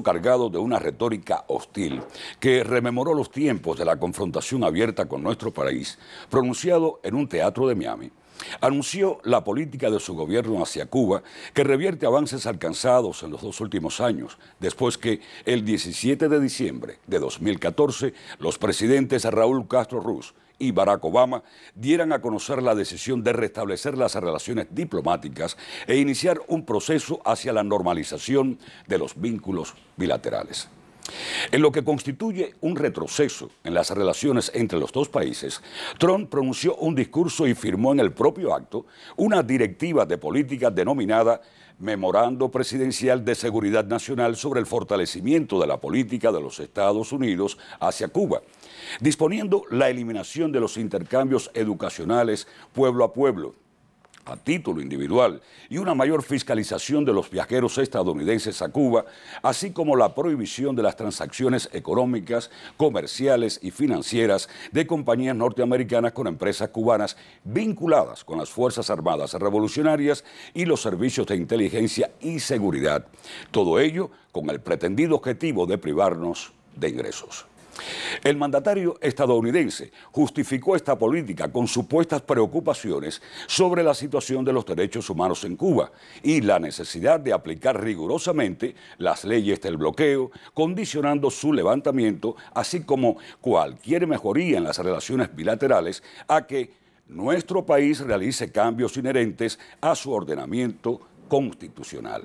cargado de una retórica hostil que rememoró los tiempos de la confrontación abierta con nuestro país, pronunciado en un teatro de Miami. Anunció la política de su gobierno hacia Cuba, que revierte avances alcanzados en los dos últimos años, después que el 17 de diciembre de 2014 los presidentes Raúl Castro Ruz y Barack Obama dieran a conocer la decisión de restablecer las relaciones diplomáticas e iniciar un proceso hacia la normalización de los vínculos bilaterales. En lo que constituye un retroceso en las relaciones entre los dos países, Trump pronunció un discurso y firmó en el propio acto una directiva de política denominada Memorando Presidencial de Seguridad Nacional sobre el fortalecimiento de la política de los Estados Unidos hacia Cuba, disponiendo la eliminación de los intercambios educacionales pueblo a pueblo, a título individual y una mayor fiscalización de los viajeros estadounidenses a Cuba, así como la prohibición de las transacciones económicas, comerciales y financieras de compañías norteamericanas con empresas cubanas vinculadas con las Fuerzas Armadas Revolucionarias y los servicios de inteligencia y seguridad. Todo ello con el pretendido objetivo de privarnos de ingresos. El mandatario estadounidense justificó esta política con supuestas preocupaciones sobre la situación de los derechos humanos en Cuba y la necesidad de aplicar rigurosamente las leyes del bloqueo, condicionando su levantamiento, así como cualquier mejoría en las relaciones bilaterales, a que nuestro país realice cambios inherentes a su ordenamiento constitucional.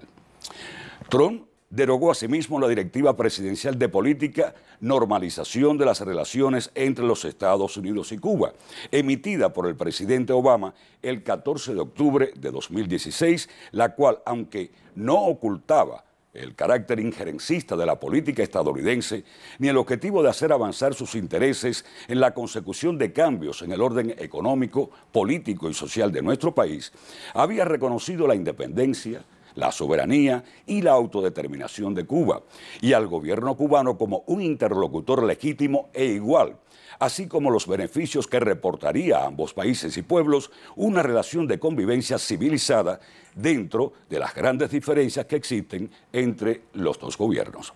Trump derogó asimismo la Directiva Presidencial de Política, Normalización de las Relaciones entre los Estados Unidos y Cuba, emitida por el presidente Obama el 14 de octubre de 2016, la cual, aunque no ocultaba el carácter injerencista de la política estadounidense, ni el objetivo de hacer avanzar sus intereses en la consecución de cambios en el orden económico, político y social de nuestro país, había reconocido la independencia, la soberanía y la autodeterminación de Cuba, y al gobierno cubano como un interlocutor legítimo e igual así como los beneficios que reportaría a ambos países y pueblos una relación de convivencia civilizada dentro de las grandes diferencias que existen entre los dos gobiernos.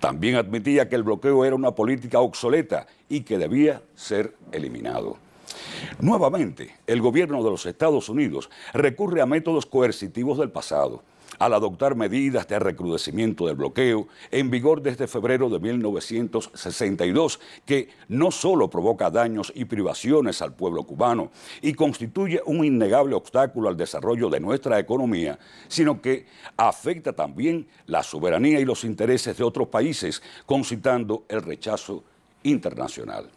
También admitía que el bloqueo era una política obsoleta y que debía ser eliminado. Nuevamente, el gobierno de los Estados Unidos recurre a métodos coercitivos del pasado al adoptar medidas de recrudecimiento del bloqueo, en vigor desde febrero de 1962, que no solo provoca daños y privaciones al pueblo cubano y constituye un innegable obstáculo al desarrollo de nuestra economía, sino que afecta también la soberanía y los intereses de otros países, concitando el rechazo internacional.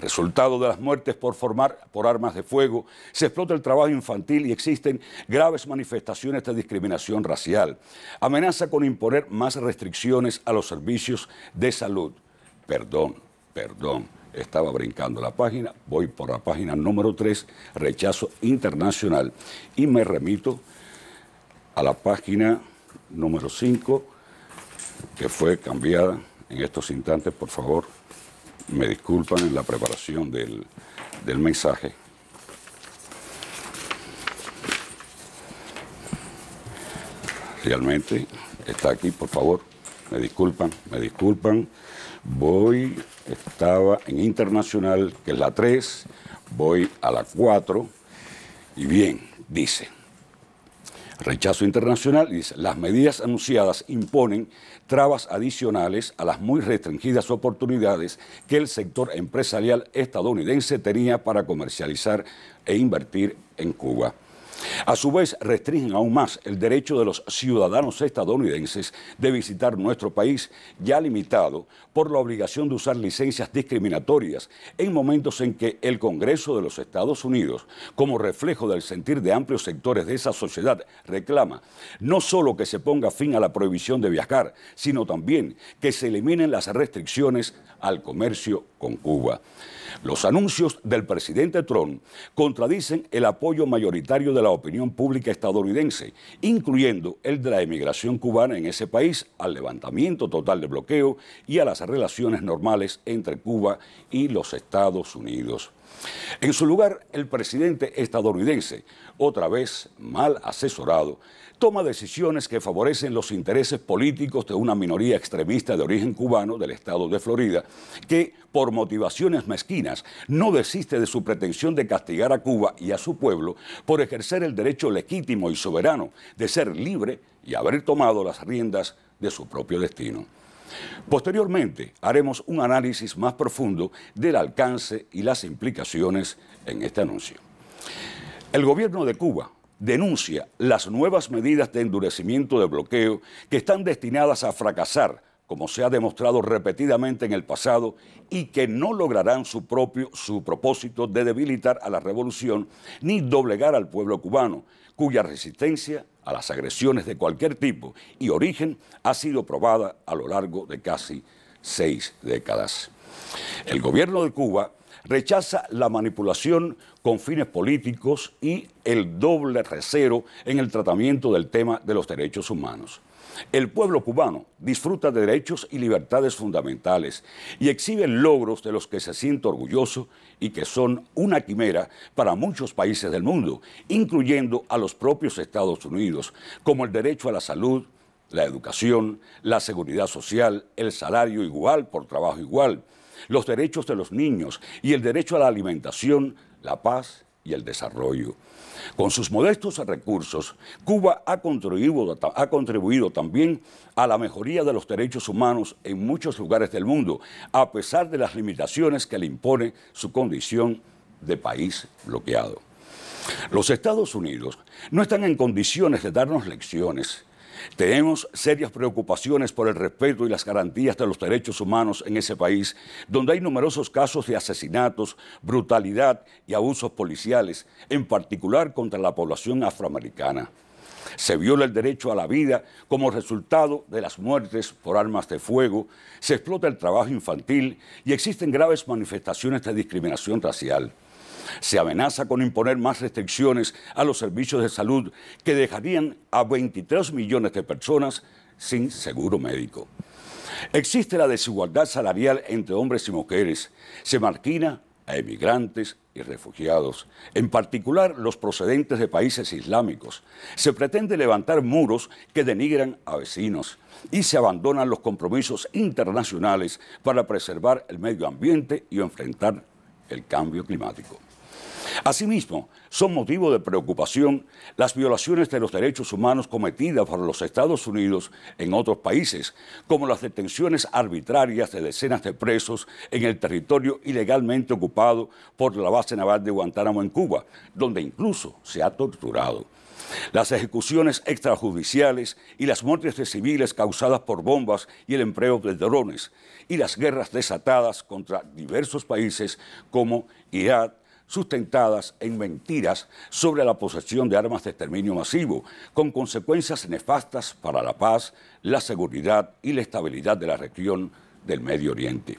Resultado de las muertes por, formar, por armas de fuego, se explota el trabajo infantil y existen graves manifestaciones de discriminación racial. Amenaza con imponer más restricciones a los servicios de salud. Perdón, perdón, estaba brincando la página, voy por la página número 3, rechazo internacional, y me remito a la página número 5, que fue cambiada en estos instantes, por favor me disculpan en la preparación del, del mensaje. Realmente está aquí, por favor. Me disculpan, me disculpan. Voy, estaba en internacional, que es la 3, voy a la 4. Y bien, dice. Rechazo internacional dice, las medidas anunciadas imponen trabas adicionales a las muy restringidas oportunidades que el sector empresarial estadounidense tenía para comercializar e invertir en Cuba. A su vez, restringen aún más el derecho de los ciudadanos estadounidenses de visitar nuestro país, ya limitado por la obligación de usar licencias discriminatorias en momentos en que el Congreso de los Estados Unidos, como reflejo del sentir de amplios sectores de esa sociedad, reclama no solo que se ponga fin a la prohibición de viajar, sino también que se eliminen las restricciones al comercio con Cuba. Los anuncios del presidente Trump contradicen el apoyo mayoritario de la opinión pública estadounidense, incluyendo el de la emigración cubana en ese país, al levantamiento total del bloqueo y a las relaciones normales entre Cuba y los Estados Unidos. En su lugar, el presidente estadounidense, otra vez mal asesorado, toma decisiones que favorecen los intereses políticos de una minoría extremista de origen cubano del estado de Florida, que por motivaciones mezquinas no desiste de su pretensión de castigar a Cuba y a su pueblo por ejercer el derecho legítimo y soberano de ser libre y haber tomado las riendas de su propio destino. Posteriormente haremos un análisis más profundo del alcance y las implicaciones en este anuncio. El gobierno de Cuba denuncia las nuevas medidas de endurecimiento de bloqueo que están destinadas a fracasar, como se ha demostrado repetidamente en el pasado, y que no lograrán su, propio, su propósito de debilitar a la revolución ni doblegar al pueblo cubano, cuya resistencia a las agresiones de cualquier tipo y origen ha sido probada a lo largo de casi seis décadas. El gobierno de Cuba rechaza la manipulación con fines políticos y el doble recero en el tratamiento del tema de los derechos humanos. El pueblo cubano disfruta de derechos y libertades fundamentales y exhibe logros de los que se siente orgulloso y que son una quimera para muchos países del mundo, incluyendo a los propios Estados Unidos, como el derecho a la salud, la educación, la seguridad social, el salario igual por trabajo igual, los derechos de los niños y el derecho a la alimentación, la paz y el desarrollo. Con sus modestos recursos, Cuba ha contribuido, también a la mejoría de los derechos humanos en muchos lugares del mundo, a pesar de las limitaciones que le impone su condición de país bloqueado. Los Estados Unidos no están en condiciones de darnos lecciones tenemos serias preocupaciones por el respeto y las garantías de los derechos humanos en ese país, donde hay numerosos casos de asesinatos, brutalidad y abusos policiales, en particular contra la población afroamericana. Se viola el derecho a la vida como resultado de las muertes por armas de fuego, se explota el trabajo infantil y existen graves manifestaciones de discriminación racial. Se amenaza con imponer más restricciones a los servicios de salud que dejarían a 23 millones de personas sin seguro médico. Existe la desigualdad salarial entre hombres y mujeres. Se marquina a emigrantes y refugiados, en particular los procedentes de países islámicos. Se pretende levantar muros que denigran a vecinos y se abandonan los compromisos internacionales para preservar el medio ambiente y enfrentar el cambio climático. Asimismo, son motivo de preocupación las violaciones de los derechos humanos cometidas por los Estados Unidos en otros países, como las detenciones arbitrarias de decenas de presos en el territorio ilegalmente ocupado por la base naval de Guantánamo en Cuba, donde incluso se ha torturado. Las ejecuciones extrajudiciales y las muertes de civiles causadas por bombas y el empleo de drones, y las guerras desatadas contra diversos países como Irak, sustentadas en mentiras sobre la posesión de armas de exterminio masivo, con consecuencias nefastas para la paz, la seguridad y la estabilidad de la región del Medio Oriente.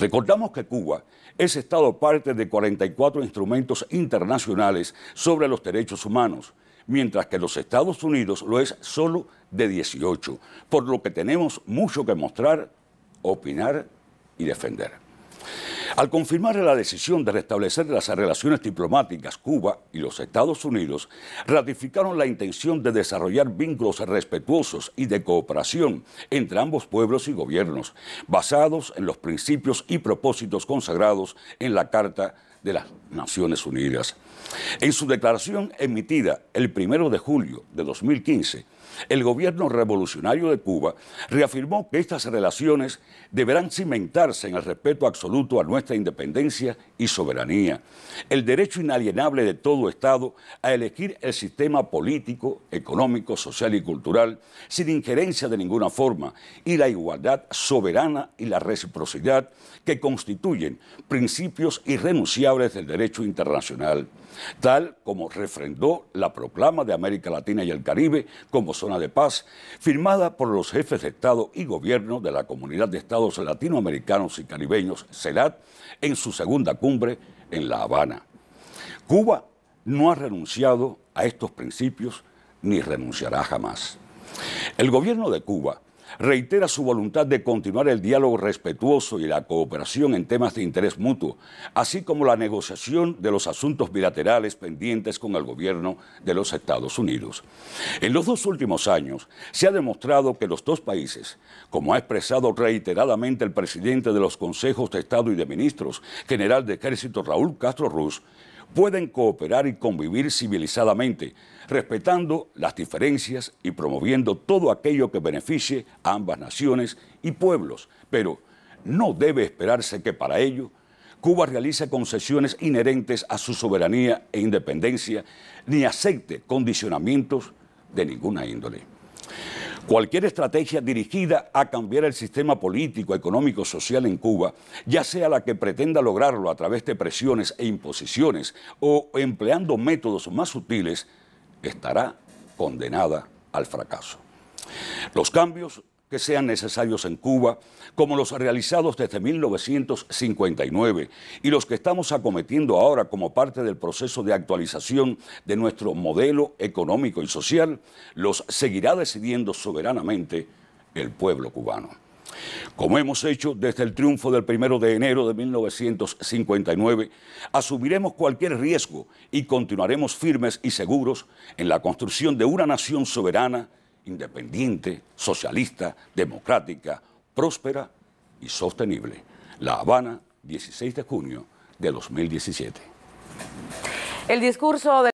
Recordamos que Cuba es estado parte de 44 instrumentos internacionales sobre los derechos humanos, mientras que los Estados Unidos lo es solo de 18, por lo que tenemos mucho que mostrar, opinar y defender. Al confirmar la decisión de restablecer las relaciones diplomáticas, Cuba y los Estados Unidos ratificaron la intención de desarrollar vínculos respetuosos y de cooperación entre ambos pueblos y gobiernos, basados en los principios y propósitos consagrados en la Carta de las Naciones Unidas. En su declaración emitida el 1 de julio de 2015, el gobierno revolucionario de Cuba reafirmó que estas relaciones deberán cimentarse en el respeto absoluto a nuestra independencia y soberanía, el derecho inalienable de todo Estado a elegir el sistema político, económico, social y cultural sin injerencia de ninguna forma y la igualdad soberana y la reciprocidad que constituyen principios irrenunciables del derecho internacional, tal como refrendó la proclama de América Latina y el Caribe como zona de paz, firmada por los jefes de Estado y gobierno de la Comunidad de Estados Latinoamericanos y Caribeños, CELAT, en su segunda cumbre en La Habana. Cuba no ha renunciado a estos principios ni renunciará jamás. El gobierno de Cuba reitera su voluntad de continuar el diálogo respetuoso y la cooperación en temas de interés mutuo, así como la negociación de los asuntos bilaterales pendientes con el gobierno de los Estados Unidos. En los dos últimos años se ha demostrado que los dos países, como ha expresado reiteradamente el presidente de los Consejos de Estado y de Ministros, general de Ejército Raúl Castro Ruz, pueden cooperar y convivir civilizadamente, respetando las diferencias y promoviendo todo aquello que beneficie a ambas naciones y pueblos. Pero no debe esperarse que para ello Cuba realice concesiones inherentes a su soberanía e independencia, ni acepte condicionamientos de ninguna índole. Cualquier estrategia dirigida a cambiar el sistema político, económico, social en Cuba, ya sea la que pretenda lograrlo a través de presiones e imposiciones o empleando métodos más sutiles, estará condenada al fracaso. Los cambios que sean necesarios en Cuba, como los realizados desde 1959 y los que estamos acometiendo ahora como parte del proceso de actualización de nuestro modelo económico y social, los seguirá decidiendo soberanamente el pueblo cubano. Como hemos hecho desde el triunfo del 1 de enero de 1959, asumiremos cualquier riesgo y continuaremos firmes y seguros en la construcción de una nación soberana independiente, socialista, democrática, próspera y sostenible. La Habana, 16 de junio de 2017. El discurso de